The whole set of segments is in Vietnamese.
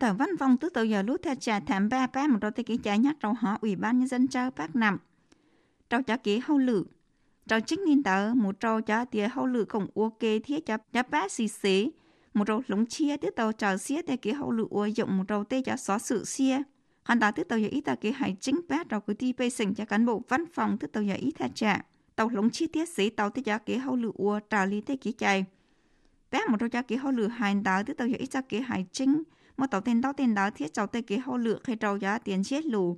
Thở văn phòng tức tàu giờ lút theo trà thảm ba ba một đầu tay kỹ trái nhắc rầu họ ủy ban nhân dân châu bác nằm. Trâu cho kỹ hâu lử. Trâu chính nên tờ một trâu cho tia hâu lử cũng ua kê thiết cho cho bác xì xế. Một trâu lũng chia tức tàu trò xía tê kỹ hâu lử ua dụng một trâu tê cho xóa sự xia. Hắn ta tức tàu giờ ý ta kỹ hải chính bác trâu cứ ti bê sình cho cán bộ văn phòng tức tàu giờ ý theo trà. Tàu lúng chia tiết xí tàu tê cho kỹ hâu lử ua trà lý tê kỹ chạy. Bé một trâu cho kỹ hâu lử hành tàu tức tàu giờ ý cho kỹ hải chính bác một tàu tên đau tên đó thiết cháu tê kế hậu lựa khi trâu giá tiền chết lù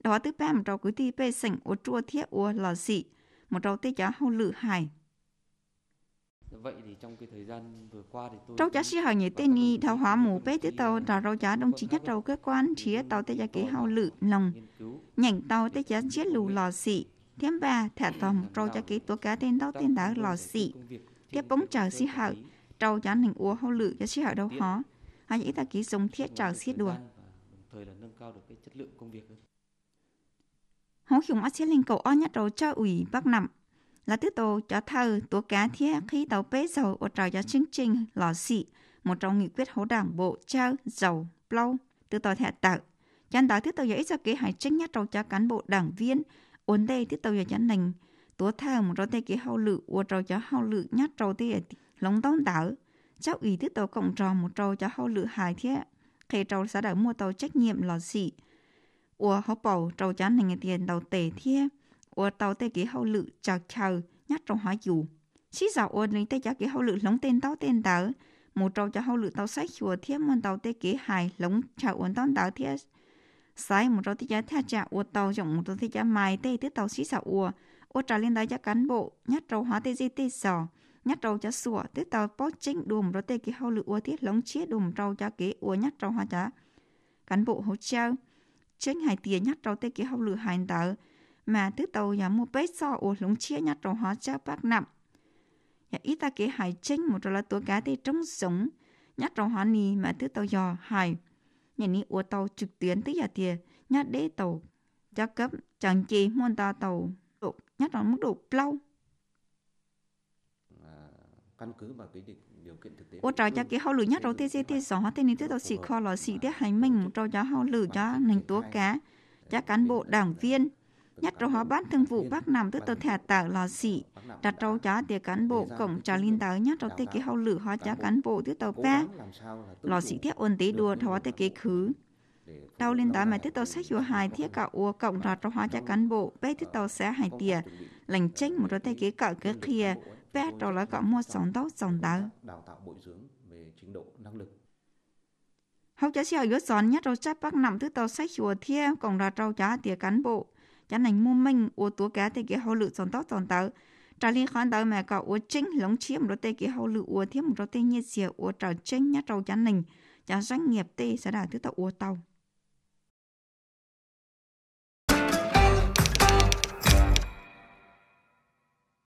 đó thứ ba một trâu cứ thi bê sảnh ô chua thiết ô lò xị một trâu tê giá hậu lựa hài Vậy thì trong cái thời gian vừa qua thì tôi Trâu giá sĩ hỏi nhé tên ni thao hóa mù bế tế tàu trà râu giá đồng chí nhất trâu cơ quan chía tàu tê giá kế hậu lự lòng nhảnh tàu tê giá chết lù lò xị thêm ba thả tàu một trâu giá kế tố cá tên tàu tên đá lò xị tiếp bóng chờ sĩ hỏi trâu giá nành ua hậu lự giá sĩ hỏi đâu hó hay những đăng ký dùng thiết trào xiết đùa. Thời là nâng cao được cái chất lượng công việc hơn. Hố hiểu mắt xét cầu o nhất đầu cho ủy bắc nằm. Là tứ tổ cho thơ tố cá thiết khi tàu bế dầu ở trào cho chương trình lò xị, một trong nghị quyết hỗ đảng bộ trao dầu plau tứ tổ thẻ tạo. Chán đó tứ tổ dễ cho kế hoạch trách nhất đầu cho cán bộ đảng viên, ổn đây tứ tổ dễ chán lành. Tố thơ một trò tê kế hậu lự, ổ trò cho hậu lự nhất trò tê lóng tông tạo cháu ý thức tàu cộng trò một trâu cho hậu lữ hài thế khi trâu xã đảo mua tàu trách nhiệm là gì ủa hậu bầu trâu chán này tiền tàu tể thế ủa tàu tê ký hậu lữ chào chào nhắc trâu hóa dù xí dạo ủa lính tê cho ký hậu lữ lóng tên tàu tên tàu một trâu cho hậu lữ tàu sách chùa thế môn tàu tê ký hài lóng chào ổn tàu tàu thế sai một trâu tê giá tha trả ủa tàu dùng một trâu tê giá mai tê tê tàu xí dạo ủa ủa trả lên đó cho cán bộ nhắc trâu hóa tê dê tê sò nhát rau chá sủa tế tàu bó chinh đùm rồi tê kỳ hậu lự ua thiết lóng chia đùm rau chá kế ua nhát rau hoa chá cán bộ hỗ trợ chênh hải tía nhát rau tê kỳ hậu lự hành tàu mà tế tàu nhà mua bế so ua lóng chia nhát rau hoa chá bác nặng nhà ít ta kế hải chênh một rồi là tua cá tê trong sống nhát rau hoa nì mà tế tàu dò hải nhà ní ua tàu trực tuyến tới nhà tìa nhát đế tàu cho cấp chẳng chế muôn ta tàu nhát rau mức độ lâu căn cứ vào cái điều kiện thực tế. Ô trò cho cái hậu lửa nhất rồi tiên sẽ thì gió thế nên tiếp tục xịt kho lò xịt thì hành mình cho cho hậu lửa cho ngành tố cá cho cán bộ đảng viên nhất trâu hóa bán thương vụ bác nằm tức tờ thẻ tạ lò xị đặt trâu chó tiệc cán bộ cổng trà liên tờ nhất trâu thế cái hậu lửa hóa chó cán bộ tức tờ pa lò xị thiết ôn tí đùa hóa tiệc cái khứ tàu liên tờ mà tức tàu sách hiệu hài thiết cả ua cộng trò trâu hóa chó cán bộ bê tức tàu sẽ hài tìa lành tranh một trâu tiệc cái cỡ cái kia và đó là có một sống tốt sống tạo. Đào tạo bồi dưỡng về trình độ năng lực. Học trả xeo yếu giòn nhất rồi chắc bác nằm thứ tàu sách chùa thia còn là trâu trả tía cán bộ. Chán ảnh mua mình ô tố cá tê kế hậu lự sống tốt sống tạo. Trả liên khoan tàu mẹ cậu ô chính lống chiếm rồi tê kế hậu lự ô thiếm rồi tê nhiệt xìa ô trò chính nhất trâu chán ảnh. Chán doanh nghiệp tê sẽ đào thứ tàu ô tàu.